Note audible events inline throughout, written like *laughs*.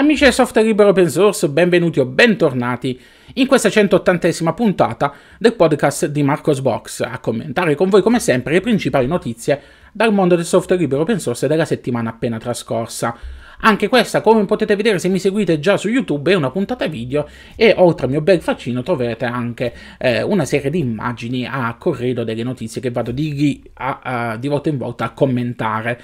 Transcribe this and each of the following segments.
Amici del software libero open source, benvenuti o bentornati in questa 180esima puntata del podcast di Marcos Box, a commentare con voi come sempre le principali notizie dal mondo del software libero open source della settimana appena trascorsa. Anche questa, come potete vedere se mi seguite già su YouTube, è una puntata video e oltre al mio bel faccino troverete anche eh, una serie di immagini a corredo delle notizie che vado di a, a, di volta in volta a commentare.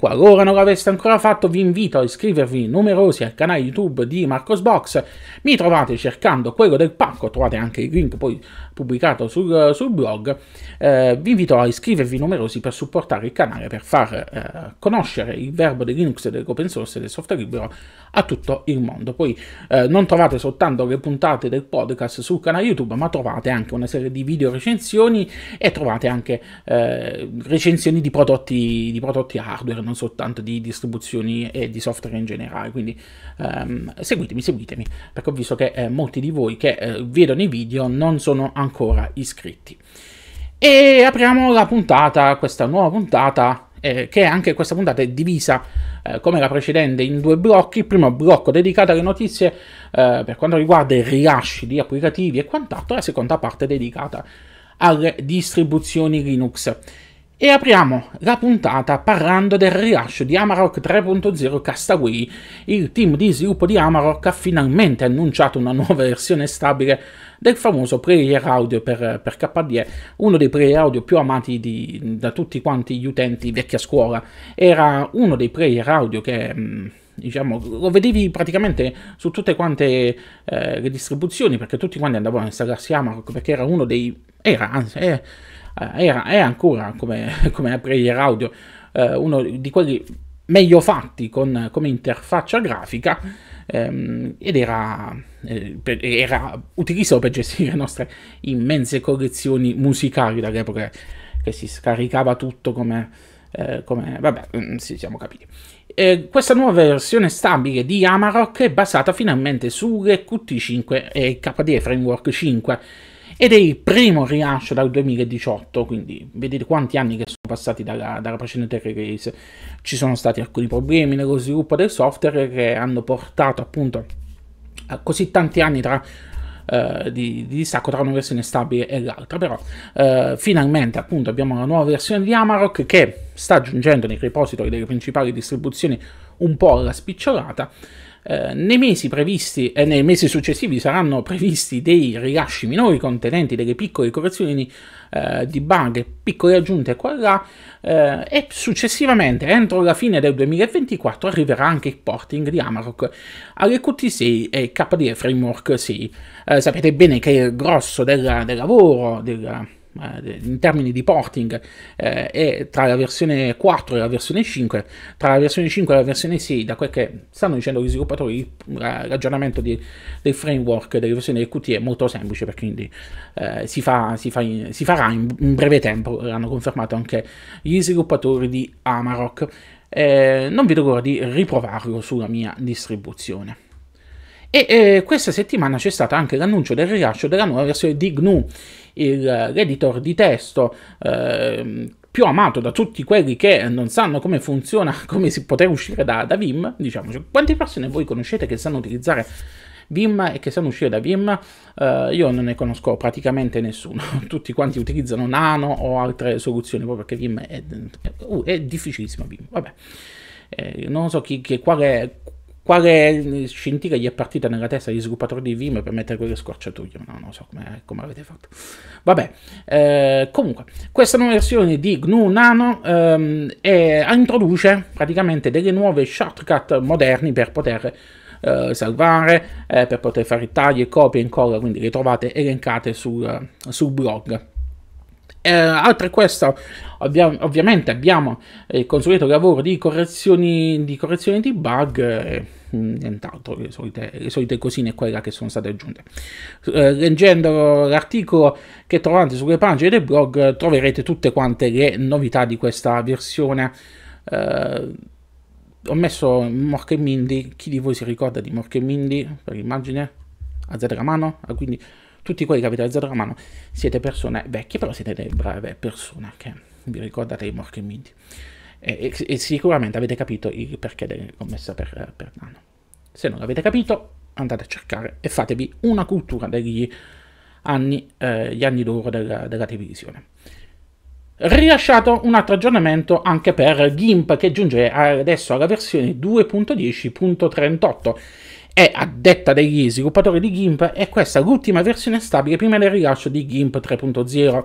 Qualora non l'aveste ancora fatto vi invito a iscrivervi numerosi al canale YouTube di Marcosbox, mi trovate cercando quello del pacco, trovate anche il link poi pubblicato sul, sul blog, eh, vi invito a iscrivervi numerosi per supportare il canale, per far eh, conoscere il verbo di Linux, dell'open source e del software libero a tutto il mondo. Poi eh, non trovate soltanto le puntate del podcast sul canale YouTube, ma trovate anche una serie di video recensioni e trovate anche eh, recensioni di prodotti, di prodotti hardware, non soltanto di distribuzioni e di software in generale. Quindi ehm, seguitemi, seguitemi, perché ho visto che eh, molti di voi che eh, vedono i video non sono ancora ancora iscritti. E apriamo la puntata, questa nuova puntata, eh, che anche questa puntata è divisa eh, come la precedente in due blocchi. Il primo blocco dedicato alle notizie eh, per quanto riguarda i rilasci di applicativi e quant'altro, la seconda parte dedicata alle distribuzioni Linux. E apriamo la puntata parlando del rilascio di Amarok 3.0 Castaway. Il team di sviluppo di Amarok ha finalmente annunciato una nuova versione stabile del famoso player audio per, per KDE, uno dei player audio più amati di, da tutti quanti gli utenti vecchia scuola. Era uno dei player audio che... Mh, mm, Diciamo, lo vedevi praticamente su tutte quante eh, le distribuzioni, perché tutti quanti andavano a installarsi Amarok, perché era uno dei... Era, anzi, eh, eh, era, è ancora come, *laughs* come player audio eh, uno di quelli meglio fatti con, come interfaccia grafica ehm, ed era, eh, era utilizzato per gestire le nostre immense collezioni musicali dall'epoca che si scaricava tutto come, eh, come vabbè, mm, sì, siamo capiti. Eh, questa nuova versione stabile di Amarok è basata finalmente sulle Qt5 e KDE Framework 5 ed è il primo rilascio dal 2018, quindi vedete quanti anni che sono passati dalla, dalla precedente release. Ci sono stati alcuni problemi nello sviluppo del software che hanno portato appunto a così tanti anni tra Uh, di, di, distacco tra una versione stabile e l'altra, però uh, finalmente appunto abbiamo la nuova versione di Amarok che sta aggiungendo nei repository delle principali distribuzioni un po' alla spicciolata eh, nei mesi previsti e nei mesi successivi saranno previsti dei rilasci minori contenenti delle piccole correzioni eh, di bug, piccole aggiunte qua e là eh, e successivamente entro la fine del 2024 arriverà anche il porting di Amarok alle QT6 e KDE Framework 6. Eh, sapete bene che il grosso del, del lavoro, del, eh, in termini di porting eh, è tra la versione 4 e la versione 5 tra la versione 5 e la versione 6 da quel che stanno dicendo gli sviluppatori l'aggiornamento di, del framework delle versioni del Qt è molto semplice perché quindi eh, si, fa, si, fa in, si, farà in, in breve tempo l'hanno confermato anche gli sviluppatori di Amarok eh, non vedo l'ora di riprovarlo sulla mia distribuzione e eh, questa settimana c'è stato anche l'annuncio del rilascio della nuova versione di GNU l'editor eh, di testo eh, più amato da tutti quelli che non sanno come funziona, *laughs* come si poter uscire da, da Vim, diciamoci, cioè, quante persone voi conoscete che sanno utilizzare Vim e che sanno uscire da Vim, eh, io non ne conosco praticamente nessuno. *laughs* Tutti quanti utilizzano Nano o altre soluzioni proprio perché Vim è, uh, è difficilissimo. Vim. Vabbè. Eh, non so chi, chi, quale, quale scintilla gli è partita nella testa di sviluppatori di Vim per mettere quelle scorciatoie? No, non so come, avete fatto. Vabbè, eh, comunque, questa nuova versione di GNU Nano ehm, è, introduce praticamente delle nuove shortcut moderni per poter eh, salvare, eh, per poter fare tagli, copie, e incolla, quindi le trovate elencate sul, sul blog. Eh, a questo, ovvia, ovviamente abbiamo eh, il consueto lavoro di correzioni di, correzioni di bug. Eh, Mm, nient'altro, le solite, le solite cosine qua e là che sono state aggiunte. Eh, leggendo l'articolo che trovate sulle pagine del blog troverete tutte quante le novità di questa versione. Eh, ho messo Mork e Mindy, chi di voi si ricorda di Mork e Mindy per immagine? Alzate la mano, ah, quindi tutti quelli che avete alzato la mano siete persone vecchie, però siete delle brave persone che vi ricordate di Mork e Mindy e, e, sicuramente avete capito il perché della commessa per, per Nano. Se non l'avete capito, andate a cercare e fatevi una cultura degli anni, eh, gli anni d'oro della, della televisione. Rilasciato un altro aggiornamento anche per GIMP che giunge adesso alla versione 2.10.38 è a detta degli sviluppatori di GIMP è questa l'ultima versione stabile prima del rilascio di GIMP 3.0.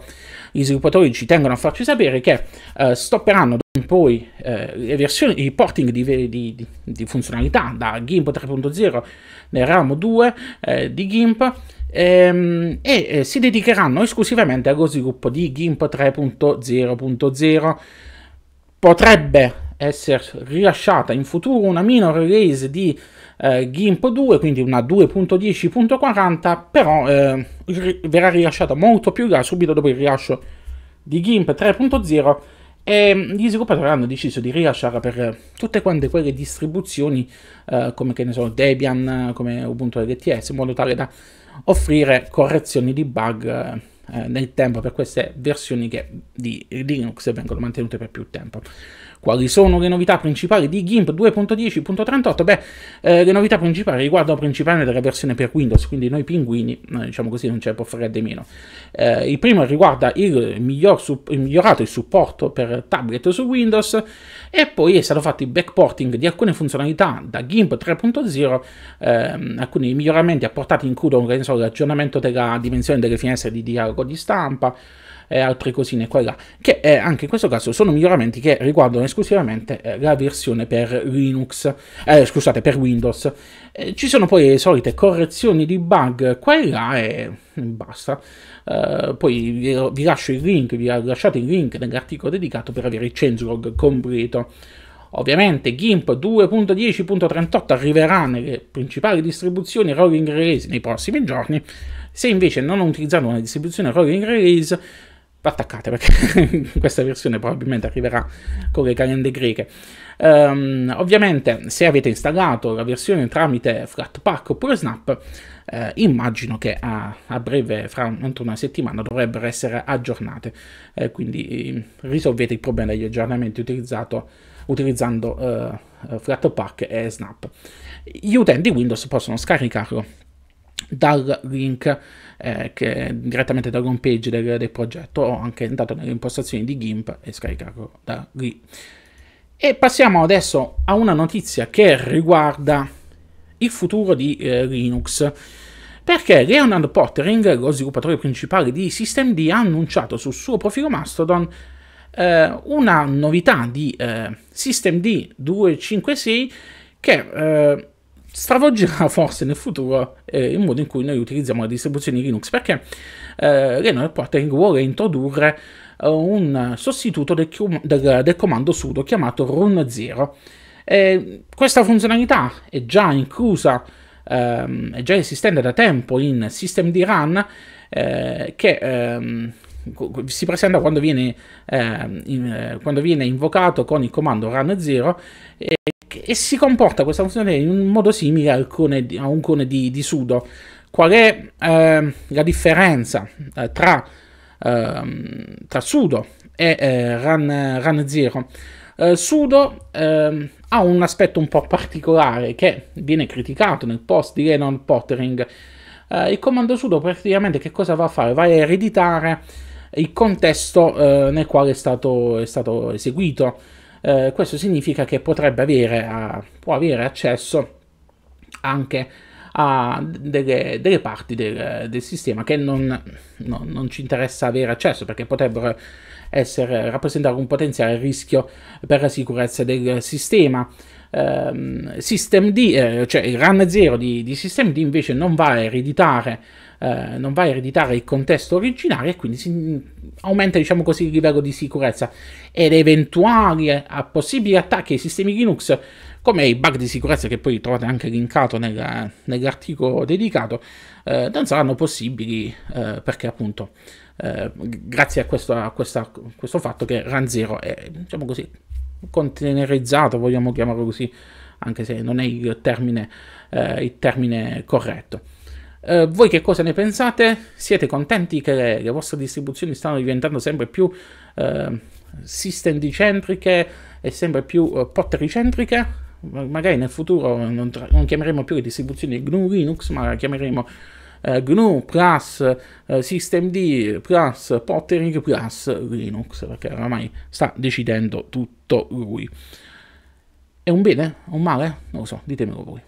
Gli sviluppatori ci tengono a farci sapere che eh, stopperanno poi eh, versioni, i porting di, di, di, funzionalità da GIMP 3.0 nel ramo 2 eh, di GIMP ehm, e eh, si dedicheranno esclusivamente allo sviluppo di GIMP 3.0.0. Potrebbe essere rilasciata in futuro una minor release di eh, Gimp 2, quindi una 2.10.40, però eh, verrà rilasciata molto più grande subito dopo il rilascio di Gimp 3.0 e gli sviluppatori hanno deciso di rilasciarla per tutte quante quelle distribuzioni eh, come che ne so Debian, come Ubuntu LTS, in modo tale da offrire correzioni di bug eh, nel tempo per queste versioni che, di Linux vengono mantenute per più tempo. Quali sono le novità principali di GIMP 2.10.38? Beh, eh, le novità principali riguardano principalmente la versione per Windows, quindi noi pinguini, eh, diciamo così, non ce ne può fare di meno. Eh, il primo riguarda il, miglior il migliorato il supporto per tablet su Windows e poi è stato fatto il backporting di alcune funzionalità da GIMP 3.0, ehm, alcuni miglioramenti apportati includono l'aggiornamento della dimensione delle finestre di dialogo di stampa, e altre cosine qua e là, che eh, anche in questo caso sono miglioramenti che riguardano esclusivamente eh, la versione per Linux, eh, scusate, per Windows. Eh, ci sono poi le solite correzioni di bug qua e là e basta. Eh, poi vi, vi, lascio il link, vi lasciate il link nell'articolo dedicato per avere il changelog completo. Ovviamente GIMP 2.10.38 arriverà nelle principali distribuzioni rolling release nei prossimi giorni. Se invece non utilizzate una distribuzione rolling release, attaccate perché *laughs* questa versione probabilmente arriverà con le calende greche. Um, ovviamente se avete installato la versione tramite Flatpak oppure Snap, eh, immagino che a, a breve, fra un, una settimana, dovrebbero essere aggiornate, eh, quindi mm, risolvete il problema degli aggiornamenti utilizzando eh, Flatpak e Snap. Gli utenti Windows possono scaricarlo dal link eh, che, direttamente dall'home page del, del, progetto o anche andato nelle impostazioni di GIMP e scaricarlo da lì. E passiamo adesso a una notizia che riguarda il futuro di eh, Linux. Perché Leonard Pottering, lo sviluppatore principale di SystemD, ha annunciato sul suo profilo Mastodon eh, una novità di eh, SystemD 256 che eh, stravolgerà *laughs* forse nel futuro eh, il modo in cui noi utilizziamo la distribuzione Linux, perché eh, Renor Portering vuole introdurre eh, un sostituto del, del, del, comando sudo chiamato run0. Eh, questa funzionalità è già inclusa, ehm, è già esistente da tempo in systemd run, eh, che ehm, si presenta quando viene, ehm, in, eh, quando viene, invocato con il comando run0 e e si comporta questa funzione in un modo simile al cone, a un cone di, di sudo. Qual è eh, la differenza eh, tra, ehm, tra, sudo e eh, run, run, zero? Eh, sudo ehm, ha un aspetto un po' particolare che viene criticato nel post di Lennon Pottering. Eh, il comando sudo praticamente che cosa va a fare? Va a ereditare il contesto nel quale è stato, è stato eseguito. Eh, questo significa che potrebbe avere, a, può avere accesso anche a delle, delle parti del, del, sistema che non, no, non ci interessa avere accesso perché potrebbero essere, rappresentare un potenziale rischio per la sicurezza del sistema ehm, systemd, eh, cioè il run 0 di, di systemd invece non va a ereditare eh, non va a ereditare il contesto originario e quindi si aumenta diciamo così il livello di sicurezza ed eventuali eh, a possibili attacchi ai sistemi Linux come i bug di sicurezza che poi trovate anche linkato nel, nell'articolo dedicato eh, non saranno possibili eh, perché appunto eh, grazie a questo, a, questa, a questo, fatto che RAN0 è diciamo così containerizzato, vogliamo chiamarlo così, anche se non è il termine, eh, il termine corretto. Eh, voi che cosa ne pensate? Siete contenti che le, le vostre distribuzioni stanno diventando sempre più eh, system dicentriche e sempre più eh, pottericentriche? Magari nel futuro non, non chiameremo più le distribuzioni GNU Linux, ma le chiameremo eh, GNU plus eh, systemd plus Pottering plus Linux, perché oramai sta decidendo tutto lui. È un bene? o Un male? Non lo so, ditemelo voi.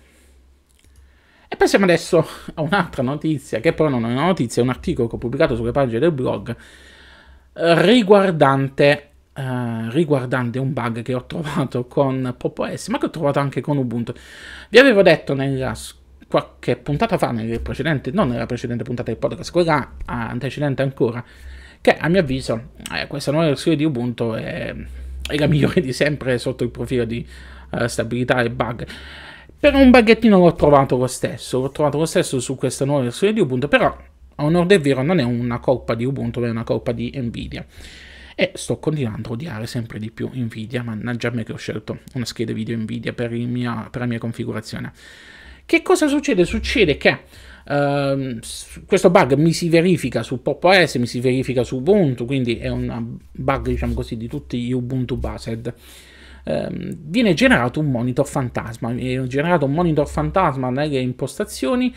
E passiamo adesso a un'altra notizia, che però non è una notizia, è un articolo che ho pubblicato sulle pagine del blog riguardante, eh, riguardante un bug che ho trovato con Pop! OS, ma che ho trovato anche con Ubuntu. Vi avevo detto nella scorsa qualche puntata fa, nel precedente, non nella precedente puntata del podcast, quella antecedente ancora, che a mio avviso eh, questa nuova versione di Ubuntu è, è, la migliore di sempre sotto il profilo di eh, stabilità e bug. Però un baghettino l'ho trovato lo stesso, l'ho trovato lo stesso su questa nuova versione di Ubuntu, però a onore del vero non è una colpa di Ubuntu, ma è una colpa di Nvidia. E sto continuando a odiare sempre di più Nvidia, mannaggia a me che ho scelto una scheda video Nvidia per, mia, per la mia configurazione. Che cosa succede? Succede che Uh, questo bug mi si verifica su Pop OS, mi si verifica su Ubuntu, quindi è un bug diciamo così di tutti gli Ubuntu based. Uh, viene generato un monitor fantasma, viene generato un monitor fantasma nelle impostazioni.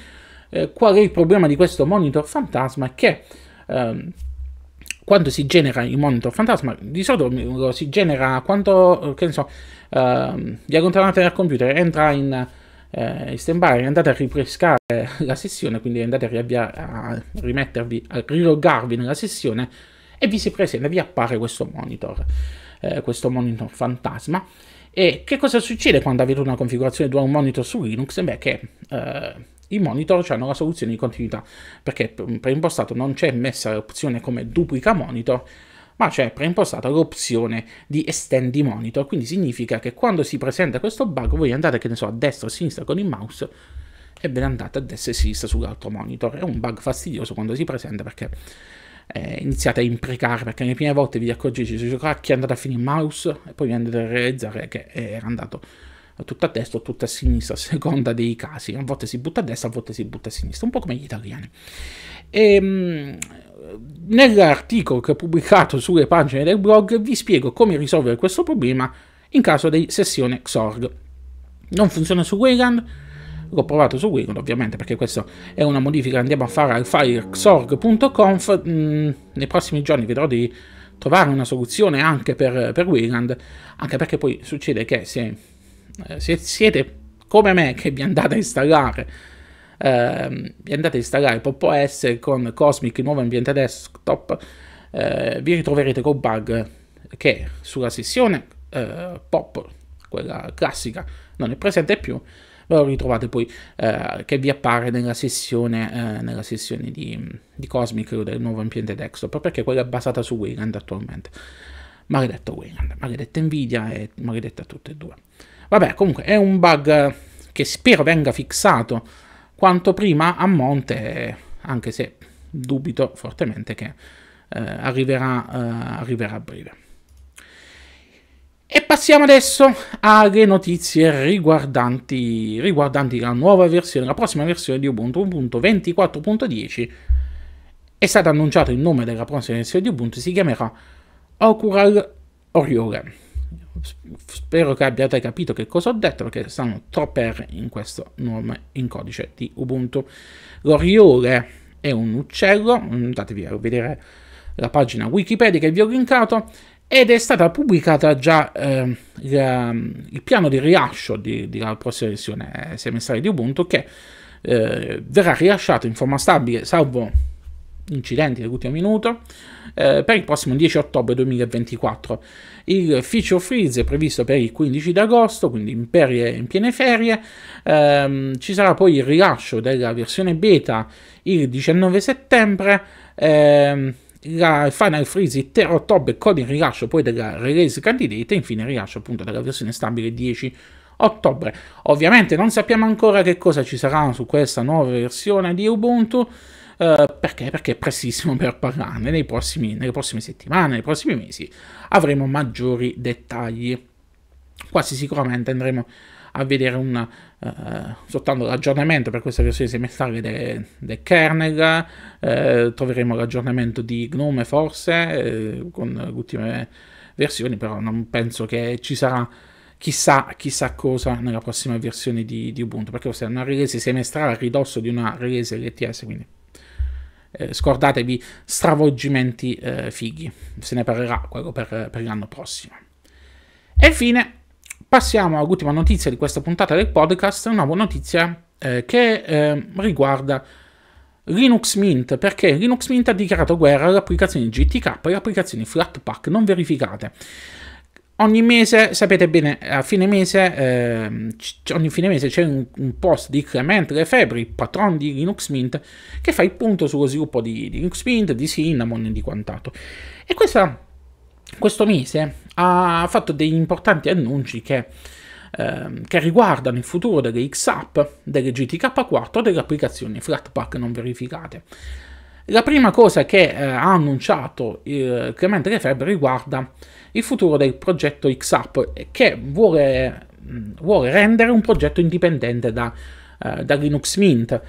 Uh, qual è il problema di questo monitor fantasma? È che ehm, quando si genera il monitor fantasma, di solito lo si genera quando, che ne so, vi allontanate dal computer, entra in eh, in stand-by, andate a ripriscare la sessione, quindi andate a, riavviare, a rimettervi, a rilogarvi nella sessione e vi si presenta, vi appare questo monitor, eh, questo monitor fantasma. E che cosa succede quando avete una configurazione di un monitor su Linux? Beh, che eh, i monitor hanno la soluzione di continuità, perché preimpostato non c'è messa l'opzione come duplica monitor, ma c'è preimpostata l'opzione di estendi monitor, quindi significa che quando si presenta questo bug voi andate, che ne so, a destra o a sinistra con il mouse e ve ne andate a destra e a sinistra sull'altro monitor. È un bug fastidioso quando si presenta perché eh, iniziate a imprecare, perché le prime volte vi accorgete di cacchio è andato a finire il mouse e poi vi andate a realizzare che era andato tutto a destra o tutto a sinistra, *laughs* a seconda dei casi. A volte si butta a destra, a volte si butta a sinistra, un po' come gli italiani. Ehm nell'articolo che ho pubblicato sulle pagine del blog vi spiego come risolvere questo problema in caso di sessione Xorg. Non funziona su Wayland, l'ho provato su Wayland ovviamente perché questa è una modifica che andiamo a fare al file xorg.conf, mm, nei prossimi giorni vedrò di trovare una soluzione anche per, per Wayland, anche perché poi succede che se, eh, se siete come me che vi andate a installare eh, andate a installare Pop OS con Cosmic, il nuovo ambiente desktop, eh, vi ritroverete con bug che sulla sessione eh, Pop, quella classica, non è presente più, ve lo ritrovate poi eh, che vi appare nella sessione, eh, nella sessione di, di, Cosmic del nuovo ambiente desktop, perché quella è basata su Wayland attualmente. Maledetto Wayland, maledetta Nvidia e maledetta tutte e due. Vabbè, comunque è un bug che spero venga fissato quanto prima a monte, anche se dubito fortemente che eh, arriverà, eh, arriverà a breve. E passiamo adesso alle notizie riguardanti, riguardanti la nuova versione, la prossima versione di Ubuntu, 1.24.10. È stato annunciato il nome della prossima versione di Ubuntu, si chiamerà Ocural Oriole. Spero che abbiate capito che cosa ho detto perché stanno troppe R in questo nome in codice di Ubuntu. L'oriole è un uccello, mm, andatevi a vedere la pagina Wikipedia che vi ho linkato ed è stata pubblicata già eh, la, mm, il piano di rilascio della prossima versione semestrale di Ubuntu che eh, verrà rilasciato in forma stabile salvo incidenti dell'ultimo minuto eh, per il prossimo 10 ottobre 2024. Il feature freeze è previsto per il 15 d'agosto, quindi in, perie, in piene ferie. Eh, ci sarà poi il rilascio della versione beta il 19 settembre. Eh, la Final Freeze il 3 ottobre con il rilascio poi della release candidate e infine il rilascio appunto della versione stabile 10 ottobre. Ovviamente non sappiamo ancora che cosa ci sarà su questa nuova versione di Ubuntu, eh, perché? perché? è prestissimo per parlarne, Nei prossimi, nelle prossime settimane, nei prossimi mesi avremo maggiori dettagli. Quasi sicuramente andremo a vedere un, eh, soltanto l'aggiornamento per questa versione semestrale del de kernel, eh, troveremo l'aggiornamento di Gnome forse, eh, con le ultime versioni, però non penso che ci sarà chissà, chissà cosa nella prossima versione di, di Ubuntu, perché questa è una release semestrale a ridosso di una release LTS, quindi eh, scordatevi stravolgimenti eh, fighi, se ne parlerà quello per, per l'anno prossimo. E infine passiamo all'ultima notizia di questa puntata del podcast, una buona notizia eh, che ehm, riguarda Linux Mint, perché Linux Mint ha dichiarato guerra alle applicazioni GTK e alle applicazioni Flatpak non verificate ogni mese, sapete bene, a fine mese, eh, c- ogni fine mese c'è un, un post di Clement Lefebvre, il patron di Linux Mint, che fa il punto sullo sviluppo di, di Linux Mint, di Cinnamon e di quant'altro. E questa, questo mese ha fatto degli importanti annunci che, eh, che riguardano il futuro delle XApp, delle GTK4 e delle applicazioni Flatpak non verificate. La prima cosa che eh, ha annunciato eh, Clement Lefebvre riguarda il futuro del progetto XApp eh, che vuole, mm, vuole, rendere un progetto indipendente da, eh, da Linux Mint.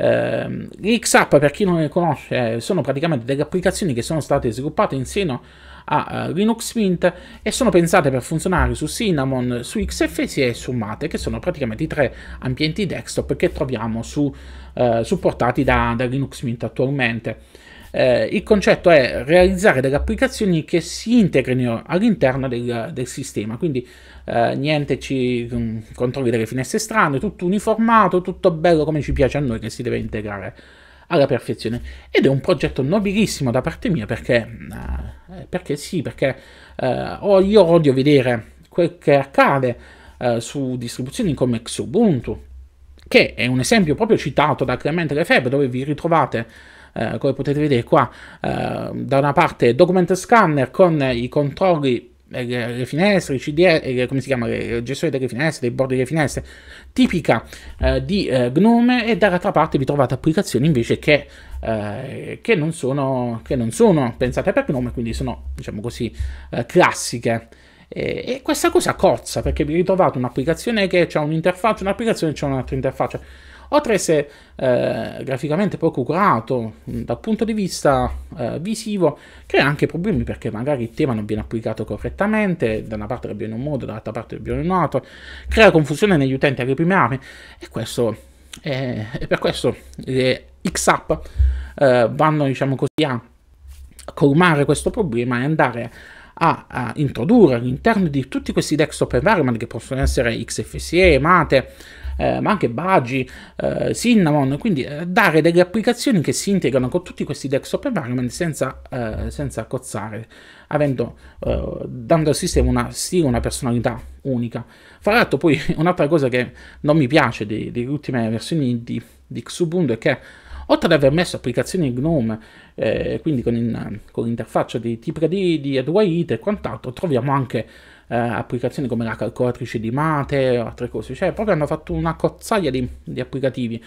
Eh, XApp, per chi non le conosce, sono praticamente delle applicazioni che sono state sviluppate insieme seno a eh, Linux Mint e sono pensate per funzionare su Cinnamon, su XFSE e su Mate, che sono praticamente i tre ambienti desktop che troviamo su, eh, supportati da, da Linux Mint attualmente. Eh, il concetto è realizzare delle applicazioni che si integrino all'interno del, del sistema, quindi eh, niente ci mm, controlli delle finestre strane, tutto uniformato, tutto bello come ci piace a noi che si deve integrare alla perfezione. Ed è un progetto nobilissimo da parte mia perché, mm, eh, perché sì, perché oh, io odio vedere quel che accade eh, su distribuzioni come Xubuntu, che è un esempio proprio citato da Clemente Lefebvre dove vi ritrovate eh, come potete vedere qua, eh, da una parte document scanner con i controlli eh, le, finestre, i CD, eh, come si chiama, il gestore delle finestre, dei bordi delle finestre, tipica eh, di Gnome e dall'altra parte vi trovate applicazioni invece che, che, non, sono, che non sono pensate per Gnome, quindi sono, diciamo così, classiche. E, questa cosa cozza perché vi ritrovate un'applicazione che ha un'interfaccia, un'applicazione che ha un'altra interfaccia oltre se eh, graficamente poco curato dal punto di vista eh, visivo, crea anche problemi perché magari il tema non viene applicato correttamente, da una parte abbiamo in un modo, dall'altra parte abbiamo in un altro, crea confusione negli utenti alle prime armi e questo è, è per questo le X-App eh, vanno diciamo così a colmare questo problema e andare a, a introdurre all'interno di tutti questi desktop environment che possono essere XFSE, Mate, eh, ma anche Bagi, eh, Cinnamon, quindi eh, dare delle applicazioni che si integrano con tutti questi desktop environment senza, eh, senza cozzare, avendo, eh, dando al sistema una stile, una personalità unica. Fra l'altro poi *laughs* un'altra cosa che non mi piace delle ultime versioni di, di Xubuntu è che oltre ad aver messo applicazioni GNOME, eh, quindi con, l'interfaccia di t 3 di Adwaite e quant'altro, troviamo anche eh, applicazioni come la calcolatrice di mate o altre cose, cioè proprio hanno fatto una cozzaglia di, di applicativi.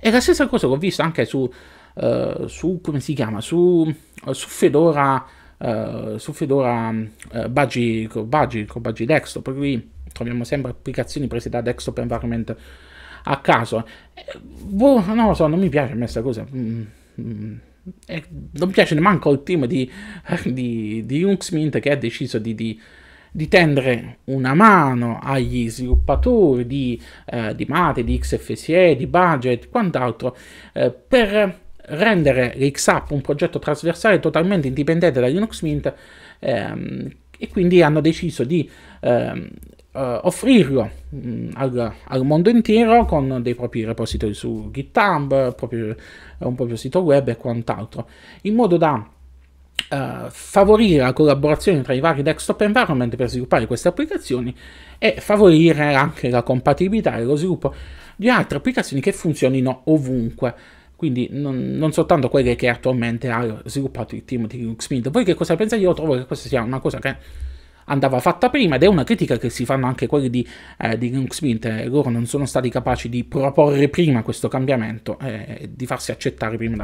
E la stessa cosa che ho visto anche su, eh, su come si chiama, su, su Fedora, eh, su Fedora eh, Budgie, Desktop, per cui troviamo sempre applicazioni prese da desktop environment a caso. Eh, boh, non lo so, non mi piace questa cosa. Mm, mm. Eh, non piace nemmeno il team di, *laughs* di, di Unix Mint che ha deciso di, di di tendere una mano agli sviluppatori di, eh, di Mate, di XFSE, di Budget, quant'altro, eh, per rendere l'XApp un progetto trasversale totalmente indipendente da Linux Mint ehm, e quindi hanno deciso di ehm, Uh, offrirlo mh, mm, al, al, mondo intero con dei propri repository su GitHub, proprio, un proprio sito web e quant'altro, in modo da eh, favorire la collaborazione tra i vari desktop environment per sviluppare queste applicazioni e favorire anche la compatibilità e lo sviluppo di altre applicazioni che funzionino ovunque. Quindi non, non soltanto quelle che attualmente ha sviluppato il team di Linux Mint. Voi che cosa pensate? Io trovo che questa sia una cosa che andava fatta prima ed è una critica che si fanno anche quelli di, eh, di Linux Mint. loro non sono stati capaci di proporre prima questo cambiamento eh, e eh, di farsi accettare prima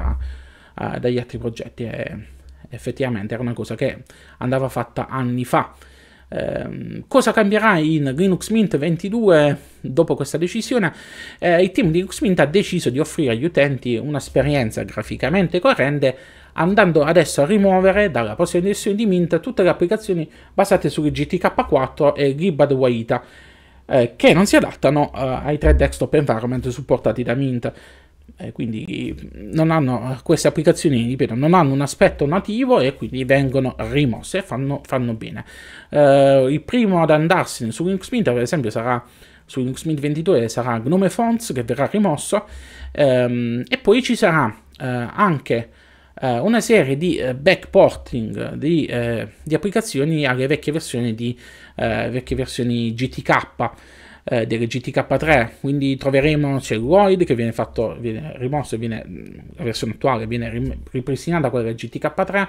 da, eh, dagli altri progetti effettivamente era una cosa che andava fatta anni fa. Eh, cosa cambierà in Linux Mint 22 dopo questa decisione? Eh, il team di Linux Mint ha deciso di offrire agli utenti un'esperienza graficamente coerente andando adesso a rimuovere dalla prossima versione di Mint tutte le applicazioni basate su GTK4 e Libad Waita eh, che non si adattano eh, ai tre desktop environment supportati da Mint eh, quindi hanno, queste applicazioni, ripeto, non hanno un aspetto nativo e quindi vengono rimosse e fanno, fanno, bene. Eh, il primo ad andarsene su Linux Mint, per esempio, sarà su Linux Mint 22 sarà Gnome Fonts che verrà rimosso ehm, e poi ci sarà eh, anche eh, una serie di eh, backporting di, eh, di, applicazioni alle vecchie versioni, di, vecchie versioni GTK eh, delle GTK3, quindi troveremo Celluloid che viene, fatto, viene rimosso, viene, la versione attuale viene ripristinata quella GTK3,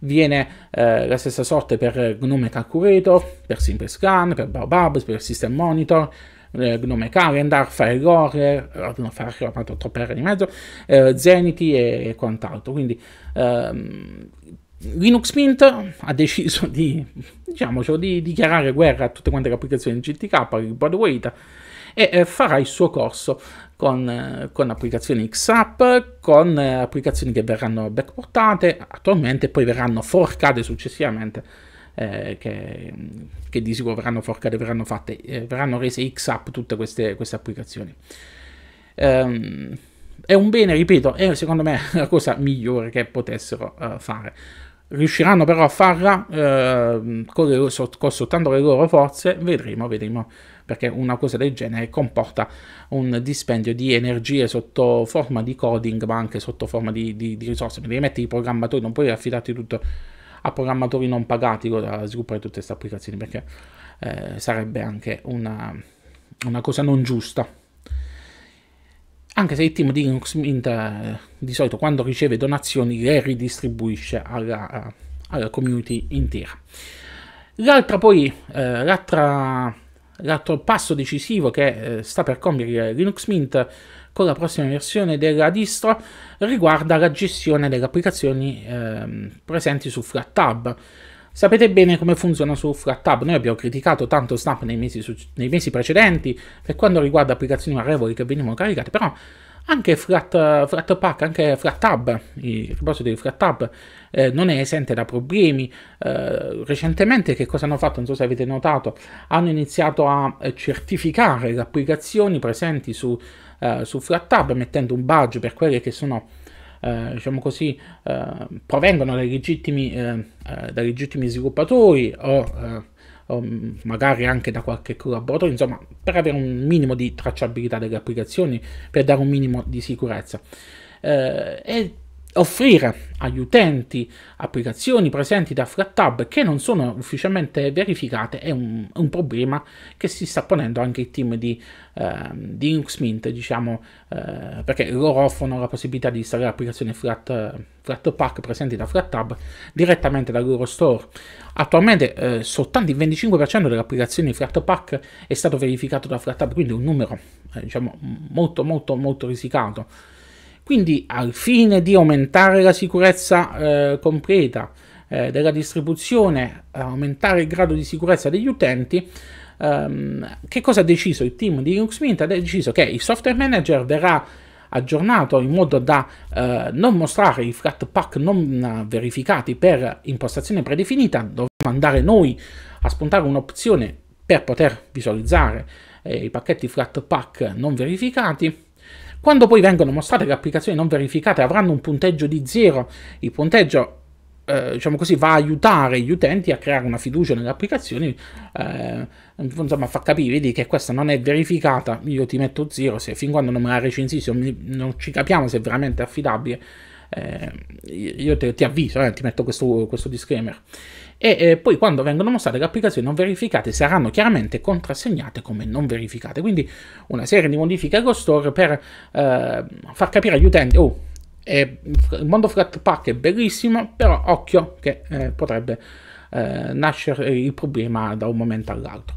viene eh, la stessa sorte per Gnome Calculator, per Simple Scan, per Baobab, per System Monitor, eh, Gnome Calendar, Firelore, eh, no, Firelore ma troppo R di mezzo, eh, Zenity e, e quant'altro. Quindi ehm, Linux Mint ha deciso di, diciamo, di dichiarare guerra a tutte quante le applicazioni GTK, il Broadway, e eh, farà il suo corso con, eh, con applicazioni XAP, con eh, applicazioni che verranno backportate attualmente e poi verranno forcate successivamente, eh, che, che, di sicuro verranno forcate, verranno, fatte, eh, verranno rese XAP tutte queste, queste applicazioni. Ehm, è un bene, ripeto, è secondo me la cosa migliore che potessero uh, fare riusciranno però a farla eh, con, le, soltanto le loro forze, vedremo, vedremo, perché una cosa del genere comporta un dispendio di energie sotto forma di coding, ma anche sotto forma di, di, di risorse, perché mettere i programmatori, non puoi affidarti tutto a programmatori non pagati da sviluppare tutte queste applicazioni, perché eh, sarebbe anche una, una cosa non giusta anche se il team di Linux Mint eh, di solito quando riceve donazioni le ridistribuisce alla, alla community intera. L'altra poi, eh, l'altro passo decisivo che eh, sta per compiere Linux Mint con la prossima versione della distro riguarda la gestione delle applicazioni ehm, presenti su FlatHub. Sapete bene come funziona su FlatTab, noi abbiamo criticato tanto Snap nei mesi, nei mesi precedenti per quanto riguarda applicazioni arrevoli che venivano caricate, però anche Flat, Flatpak, anche FlatTab, il proposito di FlatTab eh, non è esente da problemi. Eh, recentemente che cosa hanno fatto? Non so se avete notato, hanno iniziato a eh, certificare le applicazioni presenti su, eh, su FlatTab mettendo un badge per quelle che sono eh, diciamo così, eh, provengono dai legittimi, eh, eh, dai legittimi, sviluppatori o, eh, o magari anche da qualche collaboratore, insomma, per avere un minimo di tracciabilità delle applicazioni, per dare un minimo di sicurezza. Eh, e offrire agli utenti applicazioni presenti da FlatTab che non sono ufficialmente verificate è un, un problema che si sta ponendo anche il team di, eh, di Linux Mint, diciamo, eh, perché loro offrono la possibilità di installare applicazioni Flat, Flatpak presenti da FlatTab direttamente dal loro store. Attualmente eh, soltanto il 25% delle applicazioni Flatpak è stato verificato da FlatTab, quindi un numero eh, diciamo, molto molto molto risicato quindi al fine di aumentare la sicurezza eh, completa eh, della distribuzione, aumentare il grado di sicurezza degli utenti, ehm, che cosa ha deciso il team di Linux Mint? Ha deciso che il software manager verrà aggiornato in modo da eh, non mostrare i flat pack non eh, verificati per impostazione predefinita, dovremmo andare noi a spuntare un'opzione per poter visualizzare eh, i pacchetti flat pack non verificati quando poi vengono mostrate le applicazioni non verificate avranno un punteggio di zero, il punteggio eh, diciamo così, va a aiutare gli utenti a creare una fiducia nelle applicazioni, eh, insomma, fa capire vedi, che questa non è verificata, io ti metto zero, se fin quando non me la recensi, non ci capiamo se è veramente affidabile, eh, io te, ti avviso, eh, ti metto questo, questo disclaimer e eh, poi quando vengono mostrate le applicazioni non verificate saranno chiaramente contrassegnate come non verificate. Quindi una serie di modifiche allo store per eh, far capire agli utenti, oh, è, il mondo Flatpak è bellissimo, però occhio che eh, potrebbe eh, nascere il problema da un momento all'altro.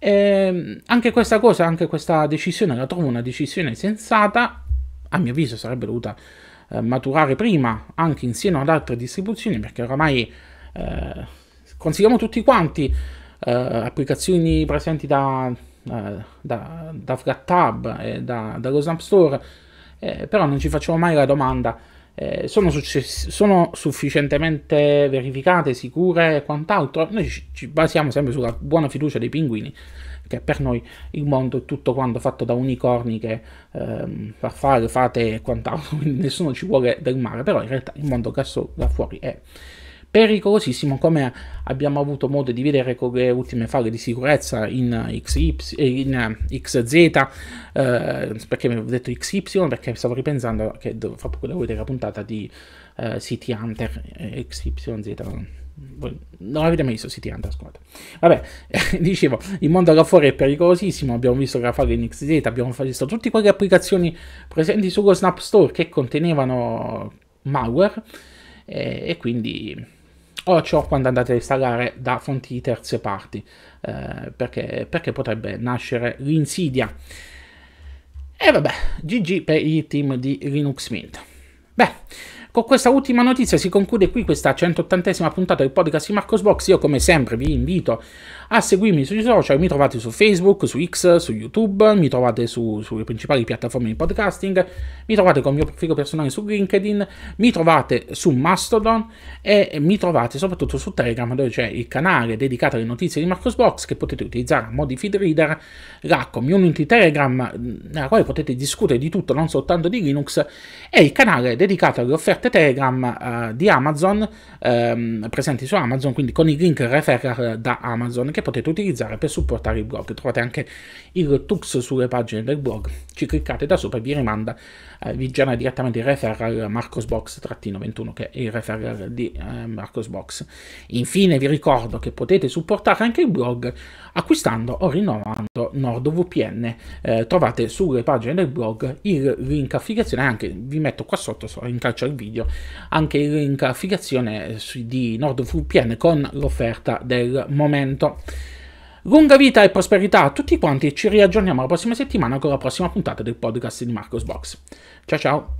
E ehm, anche questa cosa, anche questa decisione la trovo una decisione sensata, a mio avviso sarebbe dovuta eh, maturare prima anche insieme ad altre distribuzioni perché oramai eh, consigliamo tutti quanti eh, applicazioni presenti da, eh, da, da FraTab e da, dallo Snap Store, eh, però non ci facciamo mai la domanda. Eh, sono, success- sono, sufficientemente verificate, sicure e quant'altro. Noi ci basiamo sempre sulla buona fiducia dei pinguini, che per noi il mondo è tutto quanto fatto da unicorni che ehm, farfalle, fate e quant'altro, *laughs* quindi nessuno ci vuole del male, però in realtà il mondo che là fuori è pericolosissimo come abbiamo avuto modo di vedere con le eh, ultime falle di sicurezza in, XY, eh, in XZ, eh, perché mi avevo detto XY, perché stavo ripensando che fra poco devo vedere la puntata di eh, City Hunter eh, XYZ. Non avete mai visto City Hunter, scusate. Vabbè, *laughs* dicevo, il mondo là fuori è pericolosissimo, abbiamo visto che la fase in XZ, abbiamo visto tutte quelle applicazioni presenti sullo Snap Store che contenevano malware e, eh, e quindi o ciò quando andate a installare da fonti di terze parti, eh, perché, perché, potrebbe nascere l'insidia. E vabbè, GG per il team di Linux Mint. Beh, con questa ultima notizia si conclude qui questa 180esima puntata del podcast di Marcos Box. Io come sempre vi invito a seguirmi sui social, mi trovate su Facebook, su X, su YouTube, mi trovate su, sulle principali piattaforme di podcasting, mi trovate con il mio profilo personale su LinkedIn, mi trovate su Mastodon e mi trovate soprattutto su Telegram dove c'è il canale dedicato alle notizie di Marcos Box che potete utilizzare a mo' feed reader, la community Telegram nella quale potete discutere di tutto, non soltanto di Linux, e il canale dedicato alle offerte chat Telegram eh, di Amazon ehm, presenti su Amazon, quindi con i link referral da Amazon che potete utilizzare per supportare il blog. Trovate anche il Tux sulle pagine del blog, ci cliccate da sopra e vi rimanda, eh, vi genera direttamente il referral marcosbox-21 che è il referral di eh, marcosbox. Infine vi ricordo che potete supportare anche il blog acquistando o rinnovando NordVPN, eh, trovate sulle pagine del blog il link affiliazione, anche vi metto qua sotto, so, incalcio il video, anche il link affiliazione di NordVPN con l'offerta del momento. Lunga vita e prosperità a tutti quanti e ci riaggiorniamo la prossima settimana con la prossima puntata del podcast di Marcos Box. Ciao ciao!